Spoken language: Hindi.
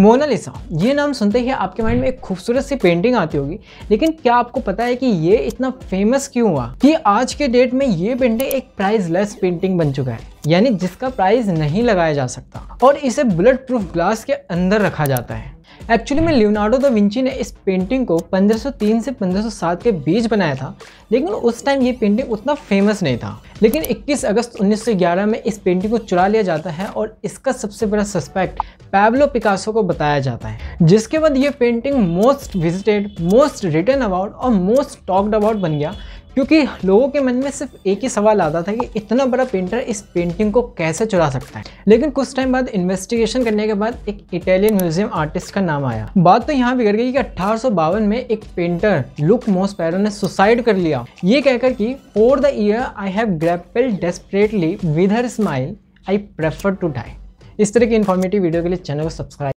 मोनालिसा ये नाम सुनते ही आपके माइंड में एक खूबसूरत सी पेंटिंग आती होगी लेकिन क्या आपको पता है कि ये इतना फेमस क्यों हुआ कि आज के डेट में ये पेंटिंग एक लेस पेंटिंग बन चुका है यानी जिसका प्राइस नहीं लगाया जा सकता और इसे बुलेट प्रूफ ग्लास के अंदर रखा जाता है एक्चुअली में लियोनार्डो द विंची ने इस पेंटिंग को 1503 से 1507 के बीच बनाया था लेकिन उस टाइम ये पेंटिंग उतना फेमस नहीं था लेकिन 21 अगस्त 1911 में इस पेंटिंग को चुरा लिया जाता है और इसका सबसे बड़ा सस्पेक्ट पैब्लो पिकासो को बताया जाता है जिसके बाद ये painting most visited most return award और मोस्ट टॉक्ड अबाउट बन गया क्योंकि लोगों के मन में सिर्फ एक ही सवाल आता था कि इतना बड़ा पेंटर इस पेंटिंग को कैसे चुरा सकता है लेकिन कुछ टाइम बाद इन्वेस्टिगेशन करने के बाद एक इटालियन म्यूजियम आर्टिस्ट का नाम आया बात तो यहाँ बिगड़ गई कि अठारह में एक पेंटर लुक पैरो ने सुसाइड कर लिया ये कहकर कि for the year I have grapple desperately with her smile I prefer to die इस तरह की इन्फॉर्मेटिव वीडियो के लिए चैनल को सब्सक्राइब